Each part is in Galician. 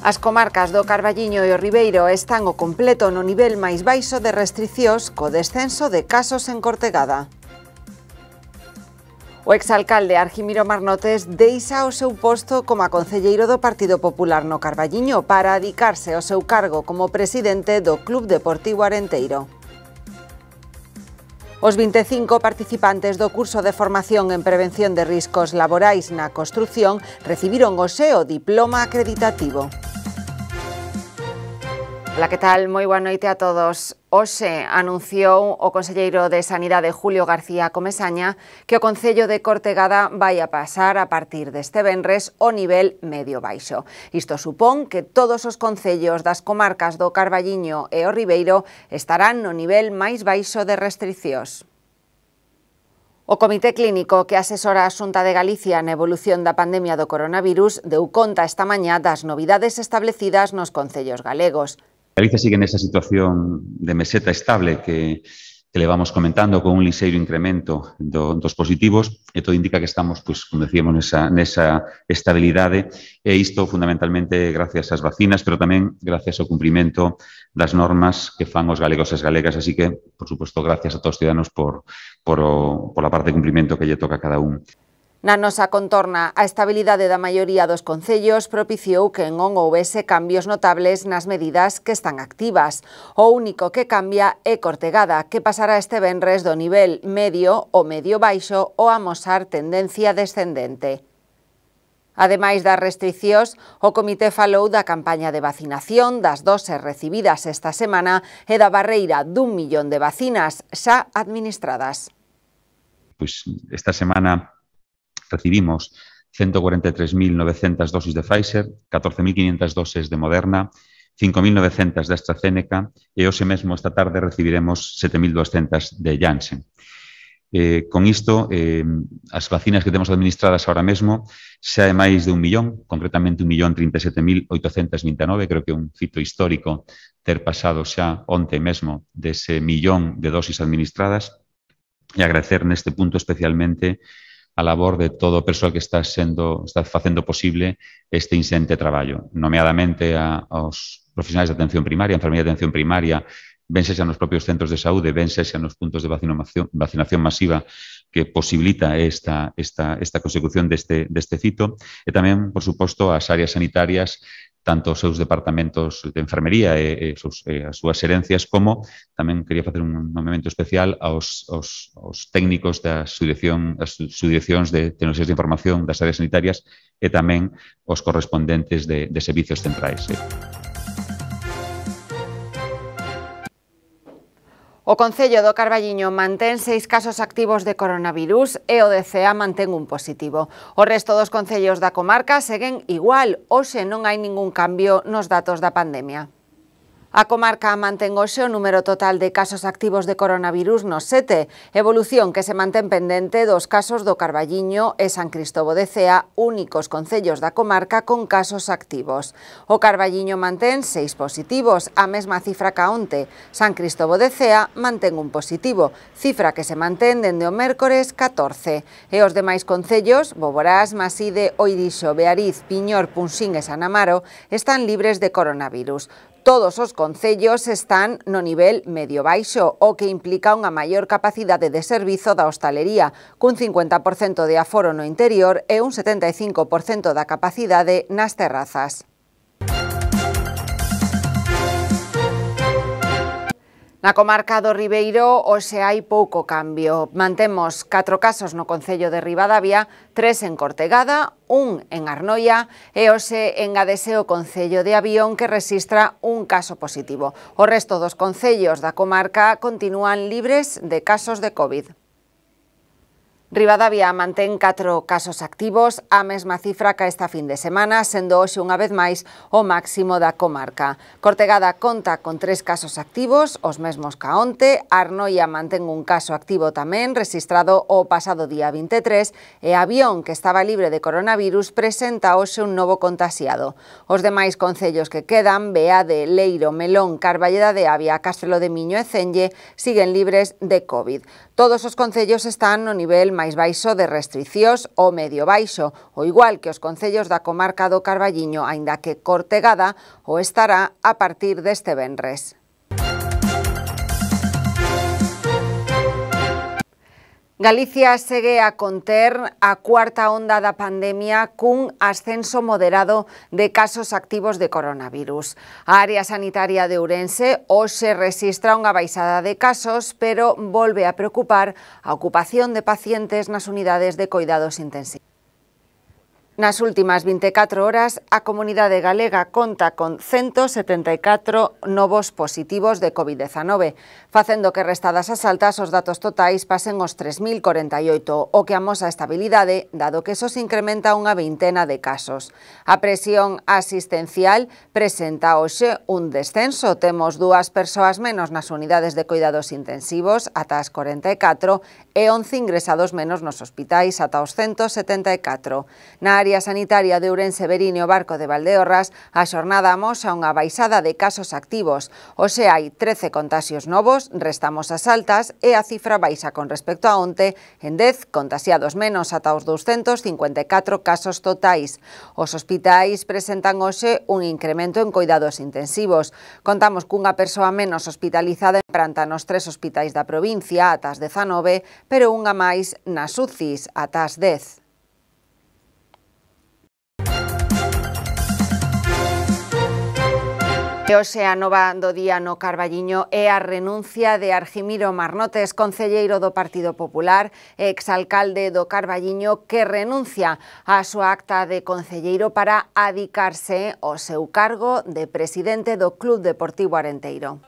As comarcas do Carballiño e o Ribeiro están o completo no nivel máis baixo de restricións co descenso de casos en Cortegada. O exalcalde Argimiro Marnotes deixa o seu posto como concelleiro do Partido Popular no Carballiño para adicarse ao seu cargo como presidente do Club Deportivo Arenteiro. Os 25 participantes do curso de formación en prevención de riscos laborais na construción recibiron o seu diploma acreditativo. Ola, que tal? Moi boa noite a todos. Hoxe anunciou o Conselleiro de Sanidade Julio García Comesaña que o Concello de Cortegada vai a pasar a partir deste venres o nivel medio-baixo. Isto supón que todos os concellos das comarcas do Carballiño e o Ribeiro estarán no nivel máis baixo de restriccións. O Comité Clínico que asesora a Xunta de Galicia na evolución da pandemia do coronavirus deu conta esta mañá das novidades establecidas nos concellos galegos. Galicia sigue nesa situación de meseta estable que, que levamos comentando con un liseiro incremento do, dos positivos e todo indica que estamos, pues, como decíamos, nesa, nesa estabilidade e isto fundamentalmente gracias ás vacinas, pero tamén gracias ao cumprimento das normas que fan os galegos e as galegas, así que, por suposto, gracias a todos os ciudadanos por, por, o, por a parte de cumprimento que lle toca a cada un. Na nosa contorna, a estabilidade da maioría dos concellos propiciou que en ON houvese cambios notables nas medidas que están activas. O único que cambia é Cortegada, que pasará este venres do nivel medio ou medio baixo ou amosar tendencia descendente. Ademais das restriccións, o comité falou da campaña de vacinación das doses recibidas esta semana e da barreira dun millón de vacinas xa administradas. Pois esta semana recibimos 143.900 dosis de Pfizer, 14.500 dosis de Moderna, 5.900 de AstraZeneca e hoxe mesmo esta tarde recibiremos 7.200 de Janssen. Eh, con isto, eh, as vacinas que temos administradas ahora mesmo xa é máis de un millón, concretamente un millón 37.829, creo que é un fito histórico ter pasado xa onte mesmo dese millón de dosis administradas e agradecer neste punto especialmente a labor de todo o persoal que está sendo está facendo posible este insente traballo, nomeadamente a, aos profesionais de atención primaria, enfermería de atención primaria, ben sexa nos propios centros de saúde, ben sexa nos puntos de vacinación, vacinación masiva que posibilita esta, esta, esta consecución deste, deste cito, e tamén, por suposto, as áreas sanitarias tanto os seus departamentos de enfermería e, e sus, e as súas herencias, como tamén quería facer un nomeamento especial aos, aos, aos técnicos da subdirección, as subdireccións de tecnologías de información das áreas sanitarias e tamén os correspondentes de, de servicios centrais. Eh. O Concello do Carballiño mantén seis casos activos de coronavirus e o DCA mantén un positivo. O resto dos concellos da comarca seguen igual, hoxe non hai ningún cambio nos datos da pandemia. A comarca mantén hoxe o número total de casos activos de coronavirus nos sete, evolución que se mantén pendente dos casos do Carballiño e San Cristobo de Cea, únicos concellos da comarca con casos activos. O Carballiño mantén seis positivos, a mesma cifra ca onte. San Cristobo de Cea mantén un positivo, cifra que se mantén dende o mércores 14. E os demais concellos, Boborás, Maside, Oidixo, Beariz, Piñor, Punxín e San Amaro, están libres de coronavirus. Todos os concellos están no nivel medio baixo, o que implica unha maior capacidade de servizo da hostalería, cun 50% de aforo no interior e un 75% da capacidade nas terrazas. Na comarca do Ribeiro, hoxe hai pouco cambio. Mantemos 4 casos no Concello de Ribadavia, 3 en Cortegada, 1 en Arnoia e hoxe en o Concello de Avión que resistra un caso positivo. O resto dos concellos da comarca continúan libres de casos de COVID. Rivadavia mantén 4 casos activos, a mesma cifra que esta fin de semana, sendo hoxe unha vez máis o máximo da comarca. Cortegada conta con 3 casos activos, os mesmos ca onte, Arnoia mantén un caso activo tamén, registrado o pasado día 23, e Avión, que estaba libre de coronavirus, presenta hoxe un novo contasiado. Os demais concellos que quedan, Beade, Leiro, Melón, Carballeda de Avia, Castelo de Miño e Cenlle, siguen libres de COVID. Todos os concellos están no nivel máis baixo de restriccións ou medio baixo, o igual que os concellos da comarca do Carballiño, aínda que Cortegada o estará a partir deste venres. Galicia segue a conter a cuarta onda da pandemia cun ascenso moderado de casos activos de coronavirus. A área sanitaria de Ourense hoxe resistra unha baixada de casos, pero volve a preocupar a ocupación de pacientes nas unidades de cuidados intensivos. Nas últimas 24 horas, a comunidade galega conta con 174 novos positivos de COVID-19, facendo que restadas as altas os datos totais pasen os 3.048, o que amosa estabilidade, dado que só se incrementa unha veintena de casos. A presión asistencial presenta hoxe un descenso. Temos dúas persoas menos nas unidades de cuidados intensivos, ata as 44, e 11 ingresados menos nos hospitais, ata os 174. Na área Área Sanitaria de Ourense Berine o Barco de Valdeorras, a xornada amosa unha baixada de casos activos, o se hai 13 contasios novos, restamos as altas e a cifra baixa con respecto a onte, en 10 contasiados menos ata os 254 casos totais. Os hospitais presentan hoxe un incremento en cuidados intensivos. Contamos cunha persoa menos hospitalizada en planta nos tres hospitais da provincia, atas 19, pero unha máis nas UCIs, atas 10. E hoxe a nova do día no Carballiño é a renuncia de Argimiro Marnotes, concelleiro do Partido Popular, exalcalde do Carballiño, que renuncia á súa acta de concelleiro para adicarse ao seu cargo de presidente do Club Deportivo Arenteiro.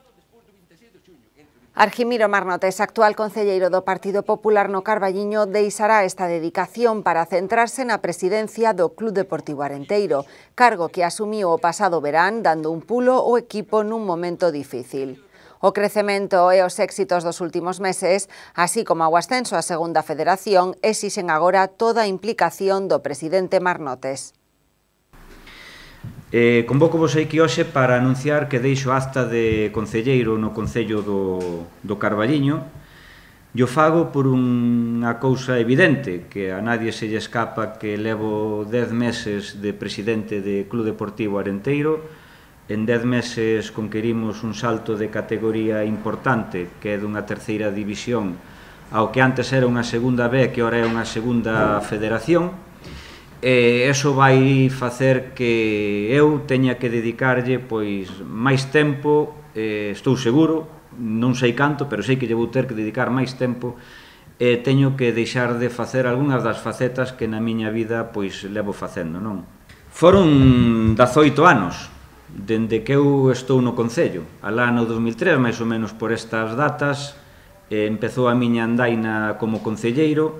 Argimiro Marnotes, actual concelleiro do Partido Popular no Carballiño, deixará esta dedicación para centrarse na presidencia do Club Deportivo Arenteiro, cargo que asumiu o pasado verán dando un pulo ao equipo nun momento difícil. O crecemento e os éxitos dos últimos meses, así como o ascenso á Segunda Federación, exixen agora toda a implicación do presidente Marnotes. Eh, convoco vos aí que hoxe para anunciar que deixo acta de concelleiro no Concello do, do Carballiño Yo fago por unha cousa evidente que a nadie se lle escapa que levo 10 meses de presidente de Club Deportivo Arenteiro en 10 meses conquerimos un salto de categoría importante que é dunha terceira división ao que antes era unha segunda B que ahora é unha segunda federación e eso vai facer que eu teña que dedicarlle pois máis tempo, eh, estou seguro, non sei canto, pero sei que lle vou ter que dedicar máis tempo e eh, teño que deixar de facer algunhas das facetas que na miña vida pois levo facendo, non? Foron 18 anos dende que eu estou no Concello. Alá no 2003, máis ou menos por estas datas, eh, empezou a miña andaina como concelleiro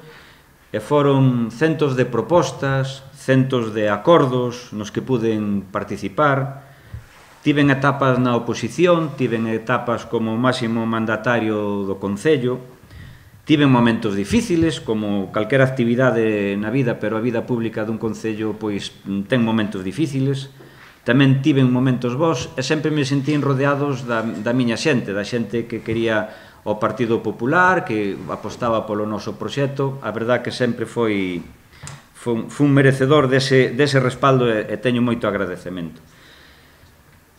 e foron centos de propostas, centos de acordos nos que puden participar. Tiven etapas na oposición, tiven etapas como máximo mandatario do Concello, tiven momentos difíciles, como calquera actividade na vida, pero a vida pública dun Concello pois ten momentos difíciles. Tamén tiven momentos vos e sempre me sentín rodeados da, da miña xente, da xente que quería ao Partido Popular que apostaba polo noso proxecto a verdad que sempre foi fun, un merecedor dese, dese respaldo e, e teño moito agradecemento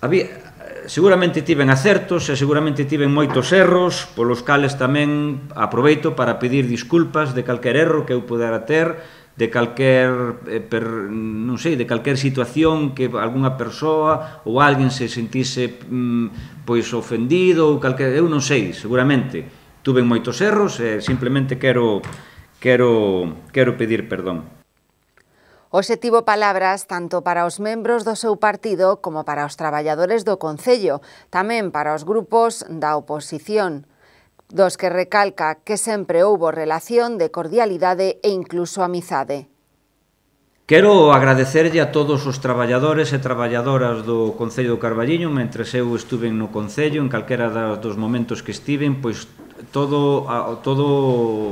Había, seguramente tiven acertos e seguramente tiven moitos erros, polos cales tamén aproveito para pedir disculpas de calquer erro que eu pudera ter de calquer eh, per, non sei, de calquer situación que algunha persoa ou alguén se sentise mm, pois ofendido ou calquer, eu non sei, seguramente tuve moitos erros e simplemente quero quero quero pedir perdón. tivo palabras tanto para os membros do seu partido como para os traballadores do Concello, tamén para os grupos da oposición dos que recalca que sempre houbo relación de cordialidade e incluso amizade. Quero agradecerlle a todos os traballadores e traballadoras do Concello do Carballiño mentre eu estuve no Concello, en calquera dos momentos que estiven, pois todo, todo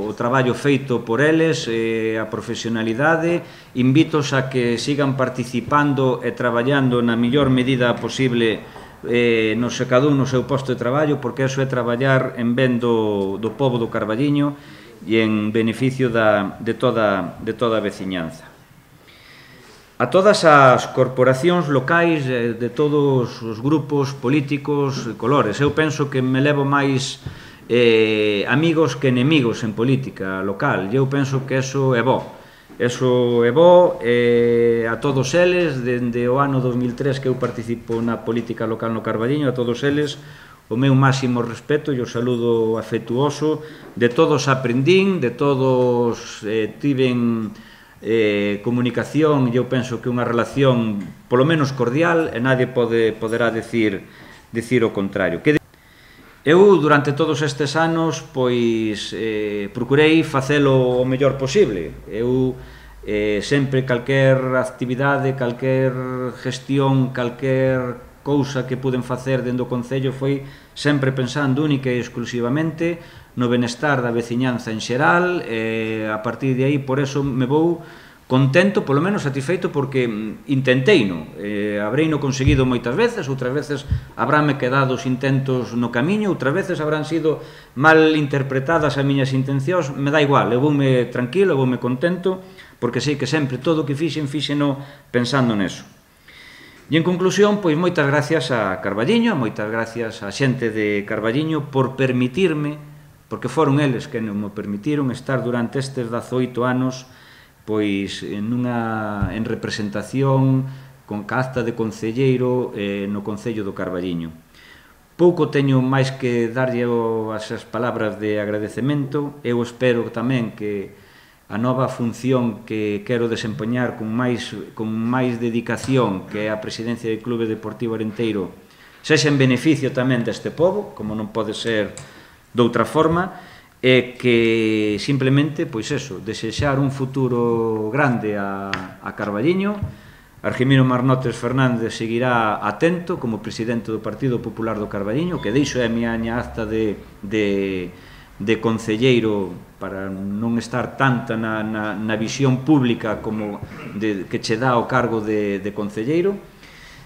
o traballo feito por eles, e a profesionalidade, invitos a que sigan participando e traballando na millor medida posible eh, nos cada un no seu posto de traballo porque eso é traballar en ben do, do povo do Carballiño e en beneficio da, de, toda, de toda a veciñanza. A todas as corporacións locais eh, de todos os grupos políticos e colores. Eu penso que me levo máis eh, amigos que enemigos en política local. Eu penso que eso é bo Eso é bo, e a todos eles, dende o ano 2003 que eu participo na política local no Carballiño, a todos eles, o meu máximo respeto e o saludo afetuoso, de todos aprendín, de todos eh, tiven eh, comunicación, e eu penso que unha relación polo menos cordial, e nadie pode, poderá decir, decir o contrario. Que Eu durante todos estes anos pois eh, procurei facelo o mellor posible. Eu eh, sempre calquer actividade, calquer gestión, calquer cousa que puden facer dentro do Concello foi sempre pensando única e exclusivamente no benestar da veciñanza en xeral e eh, a partir de aí por eso me vou contento, polo menos satisfeito, porque mm, intenteino. Eh, habreino conseguido moitas veces, outras veces habráme quedado os intentos no camiño, outras veces habrán sido mal interpretadas as miñas intencións, me dá igual, eu voume tranquilo, eu voume contento, porque sei que sempre todo o que fixen, fixeno pensando neso. E en conclusión, pois moitas gracias a Carballiño, moitas gracias a xente de Carballiño por permitirme, porque foron eles que non me permitiron estar durante estes 18 anos pois eh, nunha en representación con casta de concelleiro eh, no Concello do Carballiño. Pouco teño máis que darlle as palabras de agradecemento. Eu espero tamén que a nova función que quero desempeñar con máis, con máis dedicación que é a presidencia do Clube Deportivo Arenteiro sexa en beneficio tamén deste povo, como non pode ser doutra forma, e que simplemente, pois eso, desexar un futuro grande a, a Carballiño, Argimino Marnotes Fernández seguirá atento como presidente do Partido Popular do Carballiño, que deixo é a miña acta de, de, de concelleiro para non estar tanta na, na, na visión pública como de, que che dá o cargo de, de concelleiro,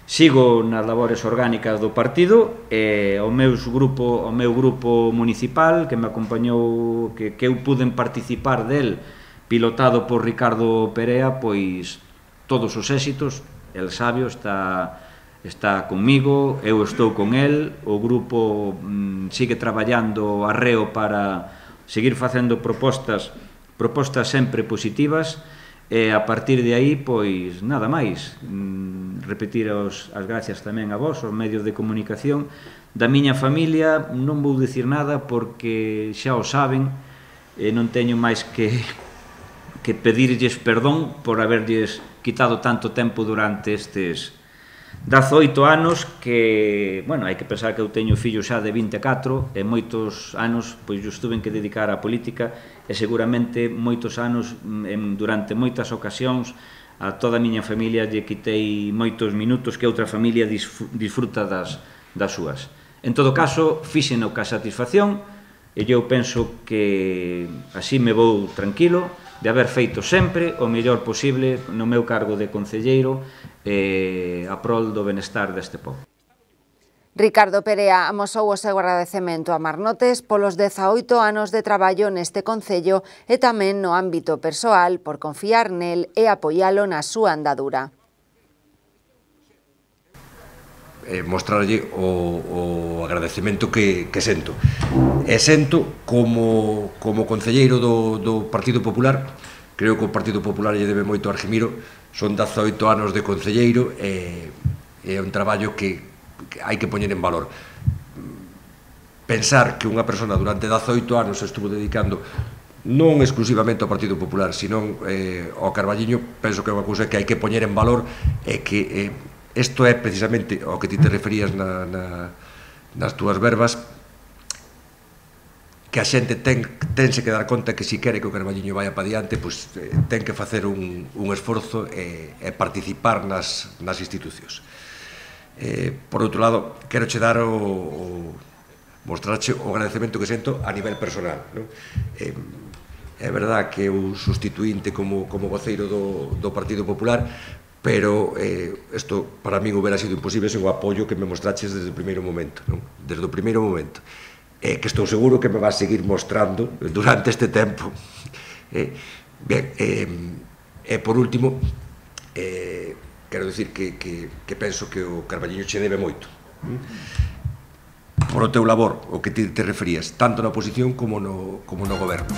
Sigo nas labores orgánicas do partido e o meu grupo, o meu grupo municipal que me acompañou que, que eu puden participar del pilotado por Ricardo Perea, pois todos os éxitos, el sabio está está comigo, eu estou con el, o grupo mmm, sigue traballando arreo para seguir facendo propostas propostas sempre positivas E a partir de aí, pois, nada máis. Mm, repetir os, as gracias tamén a vos, aos medios de comunicación. Da miña familia non vou dicir nada porque xa o saben e non teño máis que que pedirlles perdón por haberlles quitado tanto tempo durante estes Daz oito anos que, bueno, hai que pensar que eu teño fillo xa de 24 e moitos anos pois eu en que dedicar á política e seguramente moitos anos mm, en, durante moitas ocasións a toda a miña familia lle quitei moitos minutos que outra familia disfruta das, das súas. En todo caso, fixen o ca satisfacción e eu penso que así me vou tranquilo, de haber feito sempre o mellor posible no meu cargo de concelleiro eh, a prol do benestar deste povo. Ricardo Perea amosou o seu agradecemento a Marnotes polos 18 anos de traballo neste Concello e tamén no ámbito persoal por confiar nel e apoialo na súa andadura. eh, mostrarlle o, o agradecemento que, que sento. E sento como, como concelleiro do, do Partido Popular, creo que o Partido Popular lle debe moito a Argemiro, son 18 anos de concelleiro e eh, é un traballo que, que hai que poñer en valor. Pensar que unha persona durante 18 anos estuvo dedicando non exclusivamente ao Partido Popular, sino eh, ao Carballiño, penso que é unha cousa que hai que poñer en valor e que eh, Isto é precisamente ao que ti te referías na, na, nas túas verbas, que a xente ten, tense que dar conta que si quere que o Carballiño vaya para diante, pois, eh, ten que facer un, un esforzo e, e participar nas, nas institucións. Eh, por outro lado, quero che dar o, o mostrarche o agradecemento que sento a nivel personal. Non? Eh, é verdad que eu sustituinte como, como voceiro do, do Partido Popular pero eh, esto para min hubiera sido imposible sen o apoio que me mostraches desde o primeiro momento, non? Desde o primeiro momento. Eh, que estou seguro que me vas seguir mostrando durante este tempo. Eh, ben, eh, e eh, por último, eh, quero dicir que, que, que penso que o Carballiño che debe moito. Hm? Por o teu labor, o que ti te, te referías, tanto na oposición como no, como no goberno.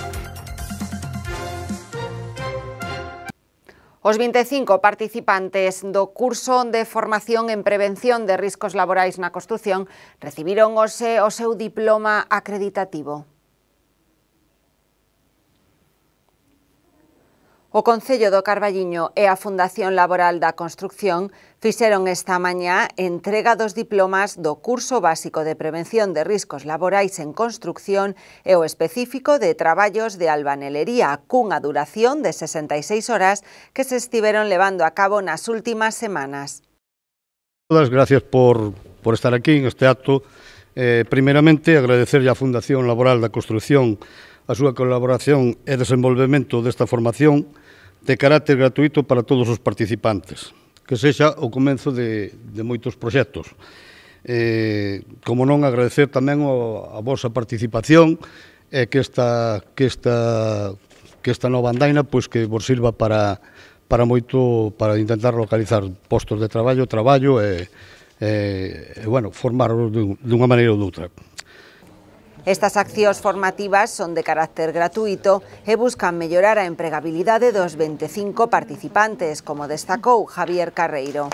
Os 25 participantes do curso de formación en prevención de riscos laborais na construción recibiron hoxe o seu diploma acreditativo. O Concello do Carballiño e a Fundación Laboral da Construcción fixeron esta mañá entrega dos diplomas do Curso Básico de Prevención de Riscos Laborais en Construcción e o específico de Traballos de Albanelería, cunha duración de 66 horas que se estiveron levando a cabo nas últimas semanas. Todas gracias por, por estar aquí en este acto. Eh, primeramente, agradecerlle á Fundación Laboral da Construcción a súa colaboración e desenvolvemento desta formación de carácter gratuito para todos os participantes, que sexa o comenzo de, de moitos proxectos. Eh, como non agradecer tamén o, a vosa participación e que esta, que esta, que esta nova andaina pois, que vos sirva para, para moito para intentar localizar postos de traballo, traballo e, e, e bueno, formaros dunha maneira ou doutra. Estas accións formativas son de carácter gratuito e buscan mellorar a empregabilidade dos 25 participantes, como destacou Javier Carreiro.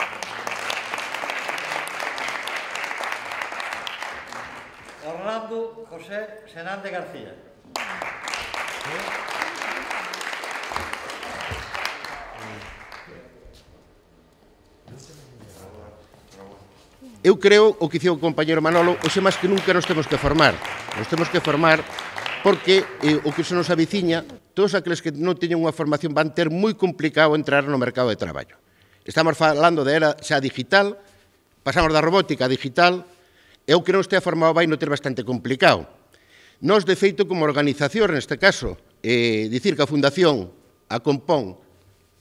Orlando José Senante García. Eu creo o que dicía o compañero Manolo, hoxe máis que nunca nos temos que formar. Nos temos que formar porque eh, o que se nos aviciña, todos aqueles que non teñen unha formación van ter moi complicado entrar no mercado de traballo. Estamos falando de era xa digital, pasamos da robótica a digital, e o que non estea formado vai non ter bastante complicado. Nos, de feito, como organización, neste caso, eh, dicir que a Fundación, a Compón,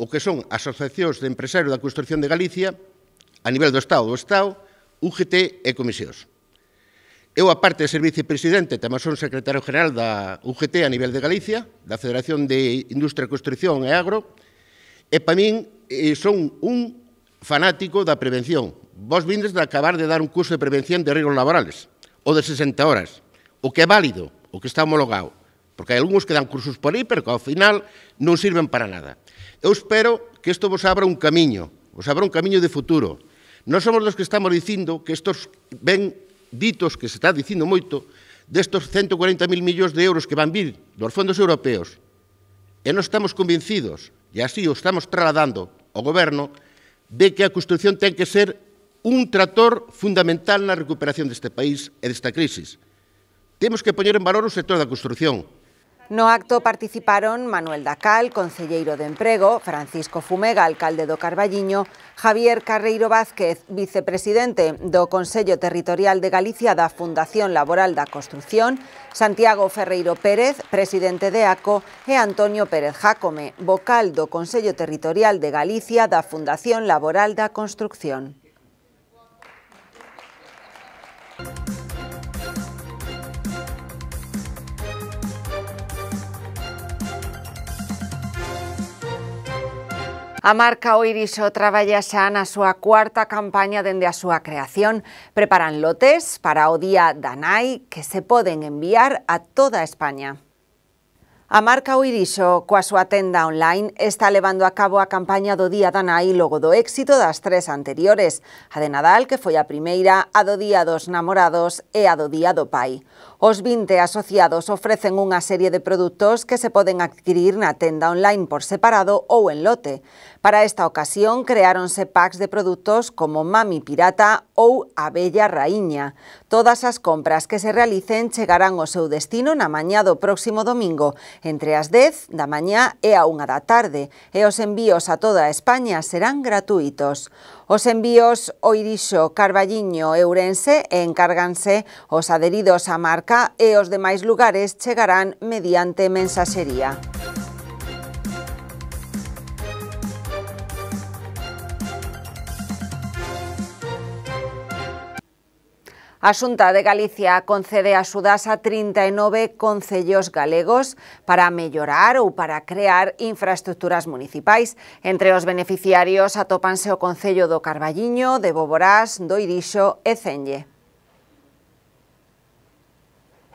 o que son asociacións de empresarios da construcción de Galicia, a nivel do Estado, do Estado, UGT e comisións. Eu, aparte de ser vicepresidente, tamén son secretario general da UGT a nivel de Galicia, da Federación de Industria, Construcción e Agro, e para min eh, son un fanático da prevención. Vos vindes de acabar de dar un curso de prevención de riesgos laborales, o de 60 horas, o que é válido, o que está homologado, porque hai algúns que dan cursos por aí, pero que ao final non sirven para nada. Eu espero que isto vos abra un camiño, vos abra un camiño de futuro, Non somos los que estamos dicindo que estos ben ditos que se está dicindo moito destos 140.000 millóns de euros que van vir dos fondos europeos. E non estamos convencidos, e así o estamos trasladando ao goberno, de que a construcción ten que ser un trator fundamental na recuperación deste país e desta crisis. Temos que poñer en valor o sector da construción, No acto participaron Manuel Dacal, concelleiro de Emprego, Francisco Fumega, alcalde do Carballiño, Javier Carreiro Vázquez, vicepresidente do Consello Territorial de Galicia da Fundación Laboral da Construcción, Santiago Ferreiro Pérez, presidente de ACO, e Antonio Pérez Jácome, vocal do Consello Territorial de Galicia da Fundación Laboral da Construcción. A marca Oiriso traballa xa na súa cuarta campaña dende a súa creación. Preparan lotes para o Día da Nai que se poden enviar a toda España. A marca Oirixo, coa súa tenda online, está levando a cabo a campaña do Día da Nai logo do éxito das tres anteriores, a de Nadal, que foi a primeira, a do Día dos Namorados e a do Día do Pai. Os 20 asociados ofrecen unha serie de produtos que se poden adquirir na tenda online por separado ou en lote. Para esta ocasión creáronse packs de produtos como Mami Pirata ou Abella Raíña. Todas as compras que se realicen chegarán ao seu destino na mañá do próximo domingo, entre as 10 da mañá e a 1 da tarde, e os envíos a toda España serán gratuitos. Os envíos Oirixo, Carballiño e Ourense encárganse os adheridos á marca e os demais lugares chegarán mediante mensaxería. A Xunta de Galicia concede a Sudasa a 39 concellos galegos para mellorar ou para crear infraestructuras municipais. Entre os beneficiarios atópanse o Concello do Carballiño, de Boborás, do Irixo e Cenlle.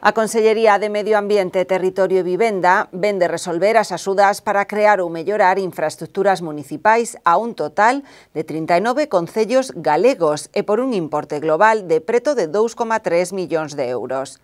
A Consellería de Medio Ambiente, Territorio e Vivenda vende resolver as axudas para crear ou mellorar infraestructuras municipais a un total de 39 concellos galegos e por un importe global de preto de 2,3 millóns de euros.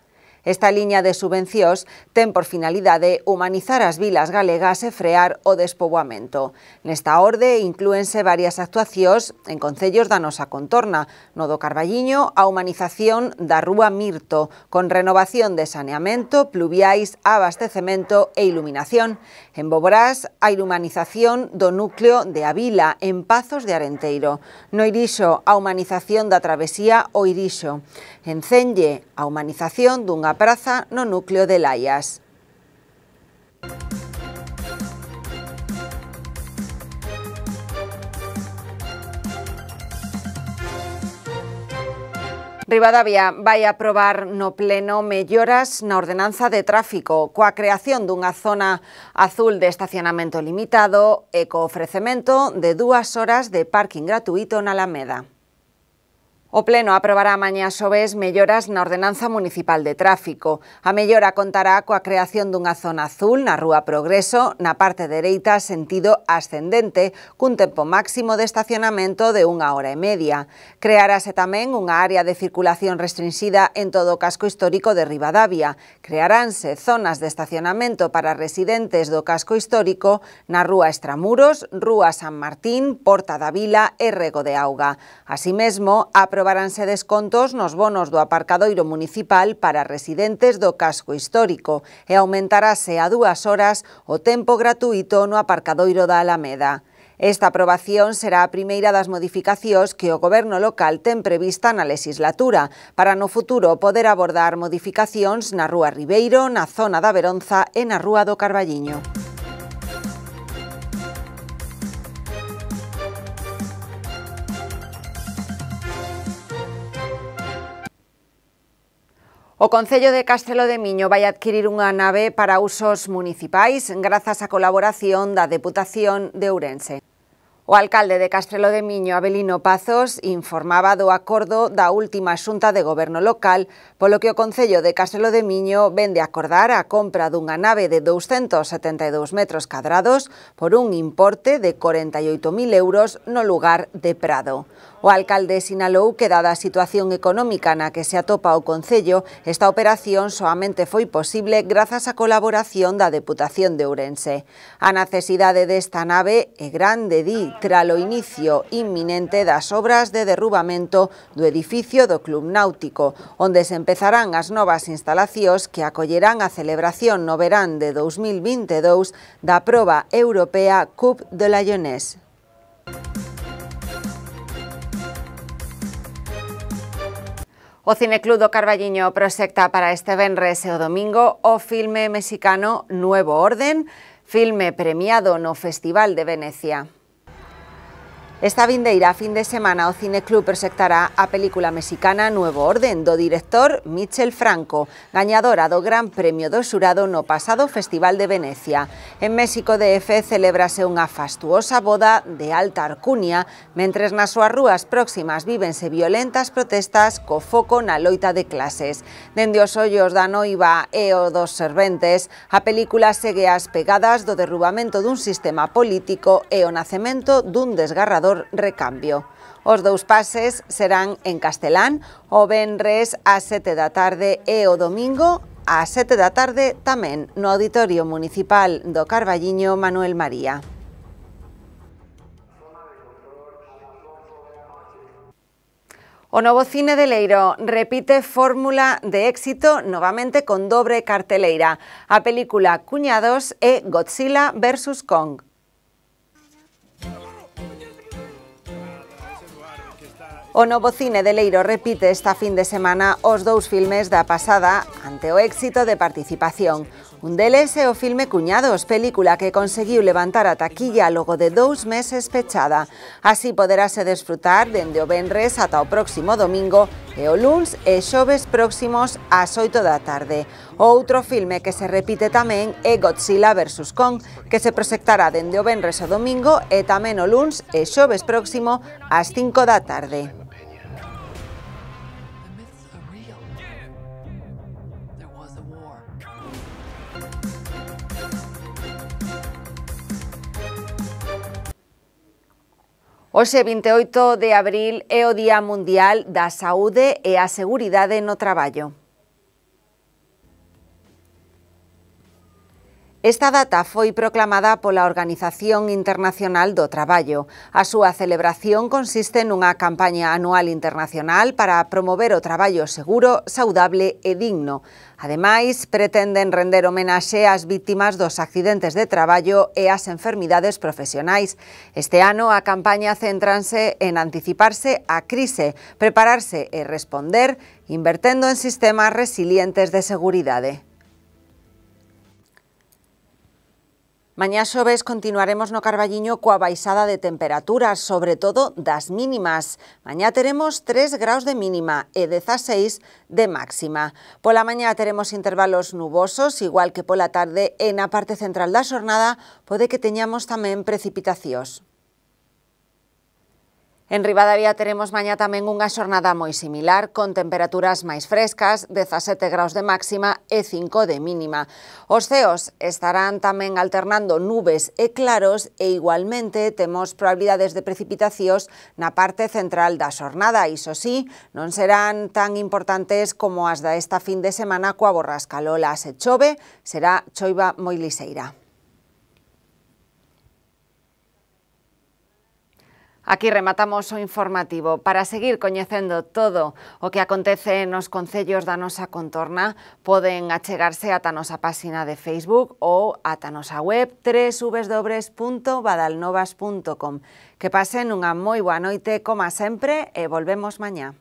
Esta liña de subvencións ten por finalidade humanizar as vilas galegas e frear o despoboamento. Nesta orde inclúense varias actuacións en concellos da nosa contorna, no do Carballiño a humanización da Rúa Mirto, con renovación de saneamento, pluviais, abastecemento e iluminación. En Boborás, a humanización do núcleo de Avila, en Pazos de Arenteiro. No Irixo, a humanización da travesía O Irixo encende a humanización dunha praza no núcleo de Laias. Rivadavia vai aprobar no Pleno melloras na ordenanza de tráfico coa creación dunha zona azul de estacionamento limitado e co ofrecemento de dúas horas de parking gratuito na Alameda. O Pleno aprobará mañá xoves melloras na Ordenanza Municipal de Tráfico. A mellora contará coa creación dunha zona azul na Rúa Progreso, na parte dereita sentido ascendente, cun tempo máximo de estacionamento de unha hora e media. Crearase tamén unha área de circulación restringida en todo o casco histórico de Rivadavia. Crearánse zonas de estacionamento para residentes do casco histórico na Rúa Estramuros, Rúa San Martín, Porta da Vila e Rego de Auga. Así mesmo, aprobará aprobaránse descontos nos bonos do aparcadoiro municipal para residentes do casco histórico e aumentarase a dúas horas o tempo gratuito no aparcadoiro da Alameda. Esta aprobación será a primeira das modificacións que o goberno local ten prevista na legislatura para no futuro poder abordar modificacións na Rúa Ribeiro, na zona da Veronza e na Rúa do Carballiño. O Concello de Castelo de Miño vai adquirir unha nave para usos municipais grazas á colaboración da Deputación de Ourense. O alcalde de Castelo de Miño, Abelino Pazos, informaba do acordo da última xunta de goberno local, polo que o Concello de Castelo de Miño vende acordar a compra dunha nave de 272 metros cadrados por un importe de 48.000 euros no lugar de Prado. O alcalde sinalou que dada a situación económica na que se atopa o Concello, esta operación soamente foi posible grazas á colaboración da Deputación de Ourense. A necesidade desta nave é grande, di, tralo inicio inminente das obras de derrubamento do edificio do Club Náutico, onde se empezarán as novas instalacións que acollerán a celebración no verán de 2022 da proba europea Cup de la Lyonés. O Cineclub do Carballiño para este venres e o domingo o filme mexicano Nuevo Orden, filme premiado no Festival de Venecia. Esta vindeira fin de semana o Cine Club proxectará a película mexicana Nuevo Orden do director Michel Franco, gañadora do Gran Premio do Xurado no pasado Festival de Venecia. En México de Efe celebrase unha fastuosa boda de alta arcunia, mentres nas súas rúas próximas vívense violentas protestas co foco na loita de clases. Dende os ollos da noiva e o dos serventes, a película segue as pegadas do derrubamento dun sistema político e o nacemento dun desgarrador por recambio. Os dous pases serán en castelán o venres ás 7 da tarde e o domingo ás 7 da tarde tamén no Auditorio Municipal do Carballiño Manuel María. O novo cine de Leiro repite fórmula de éxito novamente con dobre carteleira. A película Cuñados e Godzilla vs. Kong. O novo cine de Leiro repite esta fin de semana os dous filmes da pasada ante o éxito de participación. Un deles é o filme Cuñados, película que conseguiu levantar a taquilla logo de dous meses pechada. Así poderase desfrutar dende o Benres ata o próximo domingo e o luns e xoves próximos ás 8 da tarde. Outro filme que se repite tamén é Godzilla vs. Kong, que se proxectará dende o Benres o domingo e tamén o luns e xoves próximo ás 5 da tarde. Hoxe 28 de abril é o Día Mundial da Saúde e a Seguridade no Traballo. Esta data foi proclamada pola Organización Internacional do Traballo. A súa celebración consiste nunha campaña anual internacional para promover o traballo seguro, saudable e digno. Ademais, pretenden render homenaxe ás vítimas dos accidentes de traballo e ás enfermidades profesionais. Este ano, a campaña centranse en anticiparse á crise, prepararse e responder, invertendo en sistemas resilientes de seguridade. Mañá xoves continuaremos no Carballiño coa baixada de temperaturas, sobre todo das mínimas. Mañá teremos 3 graus de mínima e 16 de máxima. Pola mañá teremos intervalos nubosos, igual que pola tarde e na parte central da xornada pode que teñamos tamén precipitacións. En Ribadavia teremos mañá tamén unha xornada moi similar, con temperaturas máis frescas, 17 graus de máxima e 5 de mínima. Os ceos estarán tamén alternando nubes e claros e igualmente temos probabilidades de precipitacións na parte central da xornada. Iso sí, non serán tan importantes como as da esta fin de semana coa borrasca Lola. Se chove, será choiva moi liseira. Aquí rematamos o informativo. Para seguir coñecendo todo o que acontece nos concellos da nosa contorna, poden achegarse ata nosa páxina de Facebook ou ata nosa web www.badalnovas.com. Que pasen unha moi boa noite, como sempre, e volvemos mañá.